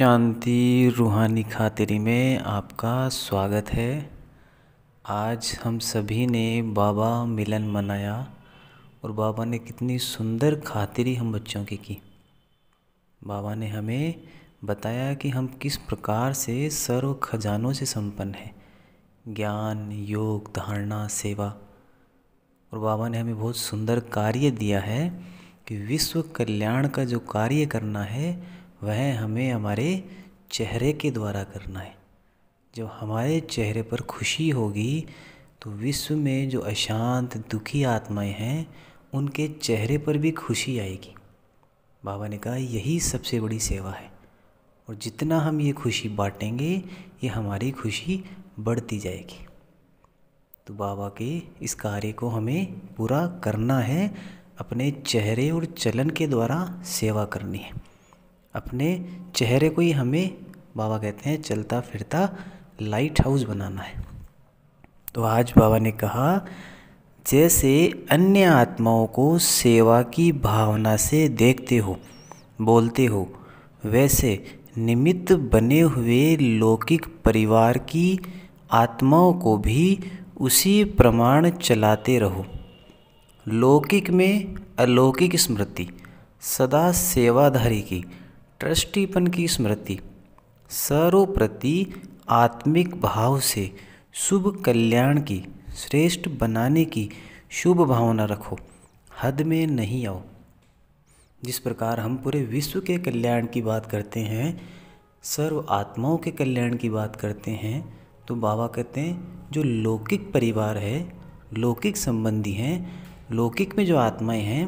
शांति रूहानी खातिरी में आपका स्वागत है आज हम सभी ने बाबा मिलन मनाया और बाबा ने कितनी सुंदर खातिरी हम बच्चों की की बाबा ने हमें बताया कि हम किस प्रकार से सर्व खजानों से संपन्न हैं ज्ञान योग धारणा सेवा और बाबा ने हमें बहुत सुंदर कार्य दिया है कि विश्व कल्याण का जो कार्य करना है वह हमें हमारे चेहरे के द्वारा करना है जब हमारे चेहरे पर खुशी होगी तो विश्व में जो अशांत दुखी आत्माएं हैं उनके चेहरे पर भी खुशी आएगी बाबा ने कहा यही सबसे बड़ी सेवा है और जितना हम ये खुशी बांटेंगे ये हमारी खुशी बढ़ती जाएगी तो बाबा के इस कार्य को हमें पूरा करना है अपने चेहरे और चलन के द्वारा सेवा करनी है अपने चेहरे को ही हमें बाबा कहते हैं चलता फिरता लाइट हाउस बनाना है तो आज बाबा ने कहा जैसे अन्य आत्माओं को सेवा की भावना से देखते हो बोलते हो वैसे निमित्त बने हुए लौकिक परिवार की आत्माओं को भी उसी प्रमाण चलाते रहो लौकिक में अलौकिक स्मृति सदा सेवाधारी की ट्रस्टीपन की स्मृति सर्वप्रति आत्मिक भाव से शुभ कल्याण की श्रेष्ठ बनाने की शुभ भावना रखो हद में नहीं आओ जिस प्रकार हम पूरे विश्व के कल्याण की बात करते हैं सर्व आत्माओं के कल्याण की बात करते हैं तो बाबा कहते हैं जो लौकिक परिवार है लौकिक संबंधी हैं लौकिक में जो आत्माएं हैं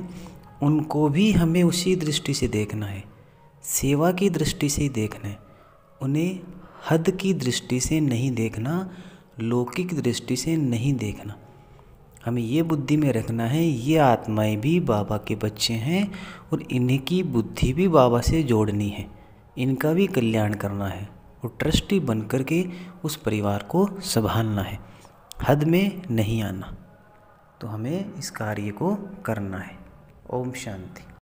उनको भी हमें उसी दृष्टि से देखना है सेवा की दृष्टि से ही देखना उन्हें हद की दृष्टि से नहीं देखना लौकिक दृष्टि से नहीं देखना हमें ये बुद्धि में रखना है ये आत्माएं भी बाबा के बच्चे हैं और इन्हीं की बुद्धि भी बाबा से जोड़नी है इनका भी कल्याण करना है और ट्रस्टी बन कर के उस परिवार को संभालना है हद में नहीं आना तो हमें इस कार्य को करना है ओम शांति